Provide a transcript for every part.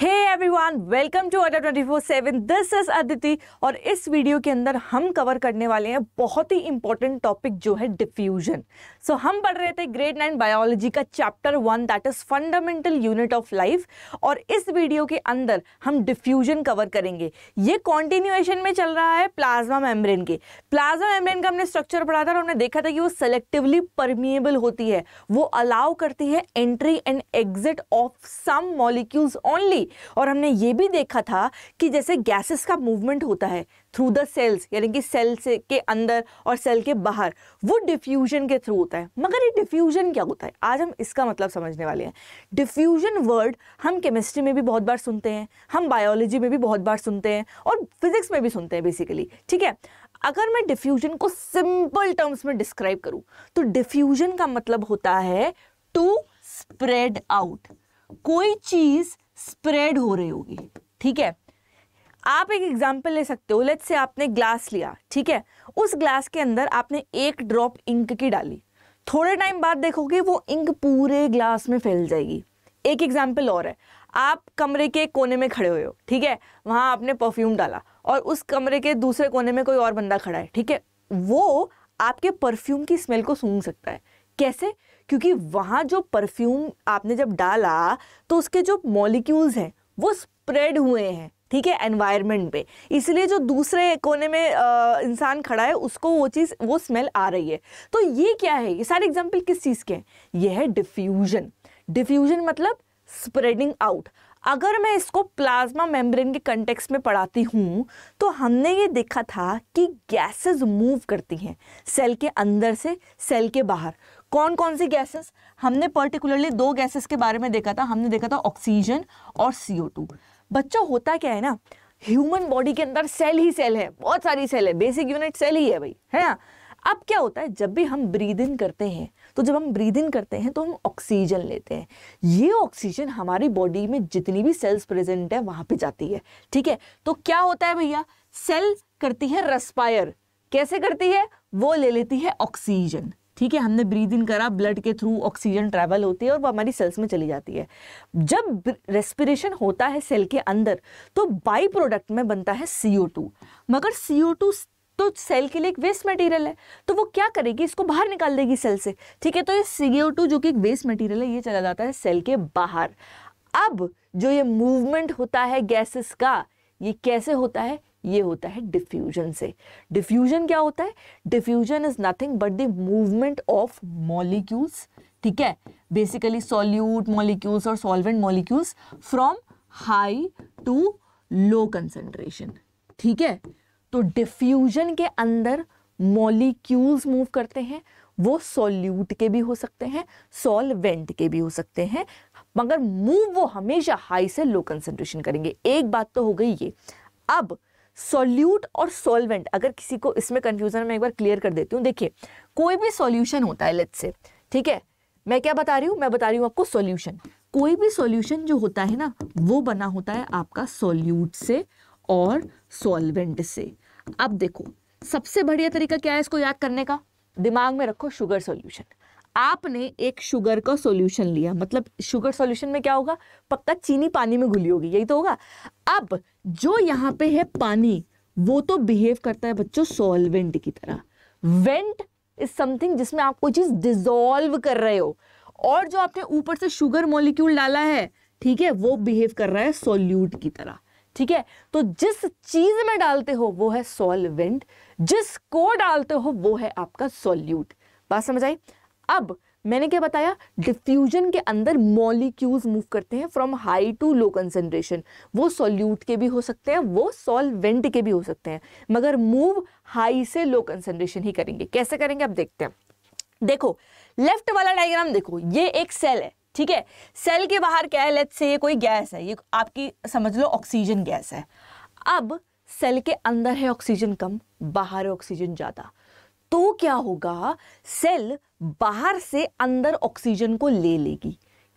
hey everyone welcome to Adda twenty four seven this is Aditi और इस video के अंदर हम कवर करने वाले हैं बहुत ही इंपॉर्टेंट टॉपिक जो है डिफ्यूजन सो so, हम पढ़ रहे थे ग्रेड नाइन बायोलॉजी का chapter one that is fundamental unit of life और इस वीडियो के अंदर हम डिफ्यूजन कवर करेंगे ये कॉन्टिन्यूएशन में चल रहा है प्लाज्मा मेम्ब्रेन के प्लाज्मा मेम्ब्रेन का हमने स्ट्रक्चर पढ़ा था और हमने देखा था कि वो सेलेक्टिवली परमिएबल होती है वो अलाउ करती है entry and exit of some molecules only थी और हमने ये भी देखा था कि जैसे गैसेस का मूवमेंट होता है थ्रू द सेल्स यानी कि सेल से के अंदर और सेल के बाहर वो डिफ्यूजन के थ्रू होता है मगर ये डिफ्यूजन क्या होता है आज हम इसका मतलब समझने वाले हैं डिफ्यूजन वर्ड हम केमिस्ट्री में भी बहुत बार सुनते हैं हम बायोलॉजी में भी बहुत बार सुनते हैं और फिजिक्स में भी सुनते हैं बेसिकली ठीक है अगर मैं डिफ्यूजन को सिंपल टर्म्स में डिस्क्राइब करूं तो डिफ्यूजन का मतलब होता है टू स्प्रेड आउट कोई चीज स्प्रेड हो रही होगी ठीक है आप एक एग्जाम्पल ले सकते हो लेट से आपने ग्लास लिया ठीक है उस ग्लास के अंदर आपने एक ड्रॉप इंक की डाली थोड़े टाइम बाद देखोगे वो इंक पूरे ग्लास में फैल जाएगी एक एग्जाम्पल और है आप कमरे के कोने में खड़े हुए हो ठीक है वहाँ आपने परफ्यूम डाला और उस कमरे के दूसरे कोने में कोई और बंदा खड़ा है ठीक है वो आपके परफ्यूम की स्मेल को सूंघ सकता है कैसे क्योंकि वहाँ जो परफ्यूम आपने जब डाला तो उसके जो मॉलिक्यूल्स हैं वो स्प्रेड हुए हैं ठीक है एनवायरनमेंट पे इसलिए जो दूसरे कोने में इंसान खड़ा है उसको वो चीज़ वो स्मेल आ रही है तो ये क्या है ये सारे एग्जाम्पल किस चीज़ के हैं ये है डिफ्यूजन डिफ्यूजन मतलब स्प्रेडिंग आउट अगर मैं इसको प्लाज्मा मेम्ब्रेन के कंटेक्स में पढ़ाती हूँ तो हमने ये देखा था कि गैसेस मूव करती हैं सेल के अंदर से सेल के बाहर कौन कौन सी गैसेस हमने पर्टिकुलरली दो गैसेस के बारे में देखा था हमने देखा था ऑक्सीजन और सीओ टू बच्चों होता क्या है ना ह्यूमन बॉडी के अंदर सेल ही सेल है बहुत सारी सेल है बेसिक यूनिट सेल ही है भाई है ना अब क्या होता है जब भी हम ब्रीद इन करते हैं तो जब हम ब्रीद इन करते हैं तो हम ऑक्सीजन लेते हैं ये ऑक्सीजन हमारी बॉडी में जितनी भी सेल्स प्रेजेंट है वहां पे जाती है ठीक है तो क्या होता है भैया सेल करती है रेस्पायर कैसे करती है वो ले लेती है ऑक्सीजन ठीक है हमने ब्रीद इन करा ब्लड के थ्रू ऑक्सीजन ट्रैवल होती है और वो हमारी सेल्स में चली जाती है जब रेस्पिरेशन होता है सेल के अंदर तो बाई प्रोडक्ट में बनता है सी मगर सी तो सेल के लिए एक वेस्ट मटेरियल है तो वो क्या करेगी इसको बाहर निकाल देगी सेल से ठीक है तो ये सी जो कि एक वेस्ट मटेरियल है ये चला जाता है सेल के बाहर अब जो ये मूवमेंट होता है गैसेस का ये कैसे होता है ये होता है डिफ्यूजन से डिफ्यूजन क्या होता है diffusion is nothing but the movement of molecules ठीक है बेसिकली सॉल्यूट मॉलिक्यूल्स और solvent molecules from high to low concentration ठीक है तो डिफ्यूजन के अंदर मॉलिक्यूल्स मूव करते हैं वो सॉल्यूट के भी हो सकते हैं सॉल्वेंट के भी हो सकते हैं मगर मूव वो हमेशा हाई से लो कंसेंट्रेशन करेंगे एक बात तो हो गई ये अब सॉल्यूट और सॉल्वेंट अगर किसी को इसमें कंफ्यूजन मैं एक बार क्लियर कर देती हूँ देखिए कोई भी सॉल्यूशन होता है लेट्स से ठीक है मैं क्या बता रही हूँ मैं बता रही हूँ आपको सॉल्यूशन कोई भी सॉल्यूशन जो होता है ना वो बना होता है आपका सॉल्यूट से और सॉल्वेंट से अब देखो सबसे बढ़िया तरीका क्या है इसको याद करने का दिमाग में रखो शुगर सॉल्यूशन आपने एक शुगर का सॉल्यूशन लिया मतलब शुगर सॉल्यूशन में क्या होगा पक्का चीनी पानी में घुली होगी यही तो होगा अब जो यहाँ पे है पानी वो तो बिहेव करता है बच्चों सॉल्वेंट की तरह वेंट इज समथिंग जिसमें आप कोई चीज डिजोल्व कर रहे हो और जो आपने ऊपर से शुगर मॉलिक्यूल डाला है ठीक है वो बिहेव कर रहा है सोल्यूट की तरह ठीक है तो जिस चीज में डालते हो वो है सॉल्वेंट जिसको डालते हो वो है आपका सॉल्यूट बात समझ आई अब मैंने क्या बताया डिफ्यूजन के अंदर मॉलिक्यूल्स मूव करते हैं from high to low concentration वो सॉल्यूट के भी हो सकते हैं वो सॉल्वेंट के भी हो सकते हैं मगर मूव हाई से लो कंसेंट्रेशन ही करेंगे कैसे करेंगे आप देखते हैं देखो लेफ्ट वाला डायग्राम देखो ये एक सेल है ठीक है सेल के बाहर क्या है लेट्स से ये कोई गैस है ये आपकी समझ लो ऑक्सीजन गैस है अब सेल के अंदर है ऑक्सीजन कम बाहर है ऑक्सीजन ज़्यादा तो क्या होगा सेल बाहर से अंदर ऑक्सीजन को ले लेगी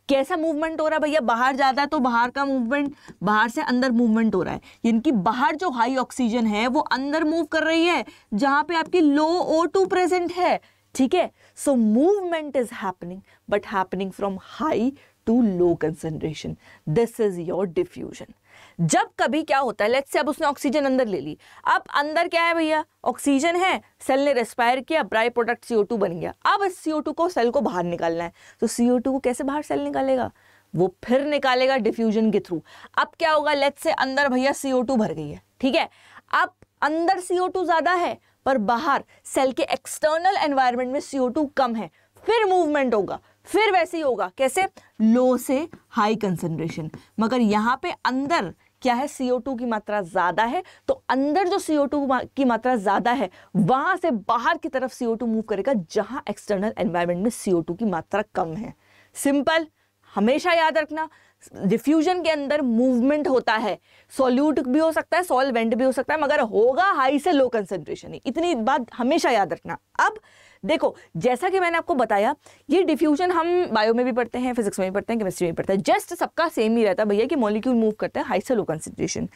कैसा मूवमेंट हो रहा है भैया बाहर जाता है तो बाहर का मूवमेंट बाहर से अंदर मूवमेंट हो रहा है यानी बाहर जो हाई ऑक्सीजन है वो अंदर मूव कर रही है जहां पे आपकी लो ओ टू प्रेजेंट है ठीक है so movement is happening but happening from high to low concentration this is your diffusion जब कभी क्या होता है लेट्स से अब उसने ऑक्सीजन अंदर ले ली अब अंदर क्या है भैया ऑक्सीजन है सेल ने रेस्पायर किया ब्राई प्रोडक्ट टू बन गया अब इस टू को सेल को बाहर निकालना है तो टू को कैसे बाहर सेल निकालेगा वो फिर निकालेगा डिफ्यूजन के थ्रू अब क्या होगा लेट्स से अंदर भैया टू भर गई है ठीक है अब अंदर टू ज़्यादा है पर बाहर सेल के एक्सटर्नल एनवायरमेंट में टू कम है फिर मूवमेंट होगा फिर वैसे ही होगा कैसे लो से हाई कंसेंट्रेशन मगर यहां पे अंदर क्या है CO2 की मात्रा ज़्यादा है तो अंदर जो CO2 की मात्रा ज़्यादा है वहां से बाहर की तरफ CO2 मूव करेगा जहां एक्सटर्नल एनवायरमेंट में CO2 की मात्रा कम है सिंपल हमेशा याद रखना डिफ्यूजन के अंदर मूवमेंट होता है सॉल्यूट भी हो सकता है सॉल्वेंट भी हो सकता है मगर होगा हाई से लो कंसेंट्रेशन ही इतनी बात हमेशा याद रखना अब देखो जैसा कि मैंने आपको बताया ये डिफ्यूजन हम बायो में भी पढ़ते हैं फिजिक्स में भी पढ़ते हैं केमिस्ट्री में भी पढ़ते हैं जस्ट सबका सेम ही रहता है भैया कि मॉलिक्यूल मूव करता है हाई से लो कंसेंट्रेशन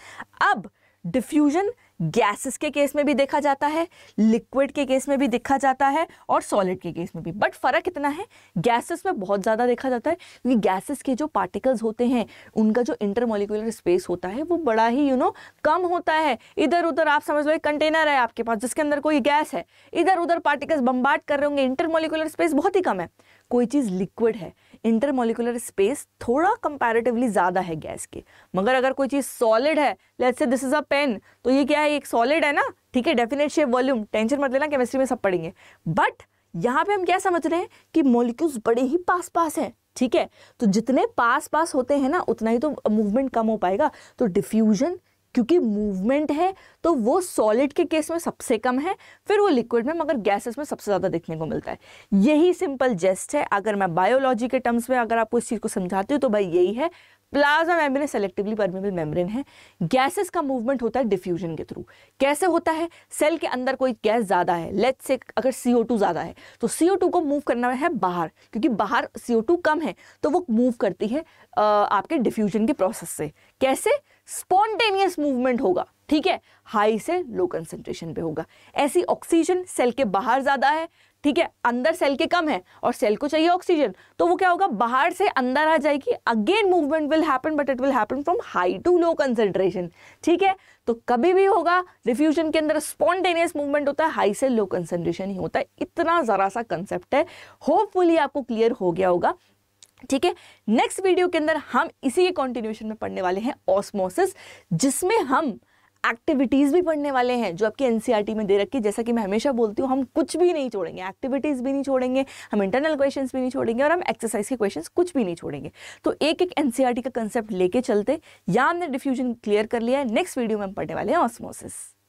अब डिफ्यूजन गैसेस के केस में भी देखा जाता है लिक्विड के केस में भी देखा जाता है और सॉलिड के केस में भी बट फ़र्क इतना है गैसेस में बहुत ज़्यादा देखा जाता है क्योंकि गैसेस के जो पार्टिकल्स होते हैं उनका जो इंटरमोलिकुलर स्पेस होता है वो बड़ा ही यू you नो know, कम होता है इधर उधर आप समझ लो एक कंटेनर है आपके पास जिसके अंदर कोई गैस है इधर उधर पार्टिकल्स बम्बाट कर रहे होंगे इंटरमोलिकुलर स्पेस बहुत ही कम है कोई चीज़ लिक्विड है इंटरमोलिकुलर स्पेस थोड़ा कंपैरेटिवली ज़्यादा है गैस के मगर अगर कोई चीज़ सॉलिड है let's say this is a pen तो ये क्या है एक सॉलिड है ना ठीक है डेफिनेट शेप वॉल्यूम टेंशन मत लेना केमिस्ट्री में सब पढ़ेंगे बट यहाँ पे हम क्या समझ रहे हैं कि मोलिक्यूल्स बड़े ही पास पास हैं ठीक है तो जितने पास पास होते हैं ना उतना ही तो मूवमेंट कम हो पाएगा तो डिफ्यूजन क्योंकि मूवमेंट है तो वो सॉलिड के केस में सबसे कम है फिर वो लिक्विड में मगर गैसेस में सबसे ज़्यादा देखने को मिलता है यही सिंपल जेस्ट है अगर मैं बायोलॉजी के टर्म्स में अगर आपको इस चीज़ को समझाती हूँ तो भाई यही है plasma membrane selectively permeable membrane है गैसेस का मूवमेंट होता है डिफ्यूजन के थ्रू कैसे होता है सेल के अंदर कोई गैस ज़्यादा है लेट्स से अगर CO2 ज़्यादा है तो CO2 को मूव करना है बाहर क्योंकि बाहर CO2 कम है तो वो मूव करती है आपके डिफ्यूजन के प्रोसेस से कैसे स्पॉन्टेनियस मूवमेंट होगा ठीक है हाई से लो कंसेंट्रेशन पे होगा ऐसी ऑक्सीजन सेल के बाहर ज़्यादा है ठीक है अंदर सेल के कम है और सेल को चाहिए ऑक्सीजन तो वो क्या होगा बाहर से अंदर आ जाएगी again movement will happen but it will happen from high to low concentration ठीक है तो कभी भी होगा डिफ्यूजन के अंदर स्पॉन्टेनियस मूवमेंट होता है हाई से लो कंसेंट्रेशन ही होता है इतना ज़रा सा कंसेप्ट है होपफुली आपको क्लियर हो गया होगा ठीक है नेक्स्ट वीडियो के अंदर हम इसी के कॉन्टिन्यूशन में पढ़ने वाले हैं ऑस्मोसिस जिसमें हम एक्टिविटीज़ भी पढ़ने वाले हैं जो आपके एनसीईआरटी e में दे रखी है जैसा कि मैं हमेशा बोलती हूँ हम कुछ भी नहीं छोड़ेंगे एक्टिविटीज़ भी नहीं छोड़ेंगे हम इंटरनल क्वेश्चन भी नहीं छोड़ेंगे और हम एक्सरसाइज के क्वेश्चन कुछ भी नहीं छोड़ेंगे तो एक एक एनसीईआरटी e का कंसेप्ट लेके चलते या हमने डिफ्यूजन क्लियर कर लिया है नेक्स्ट वीडियो में हम पढ़ने वाले हैं ऑस्मोसिस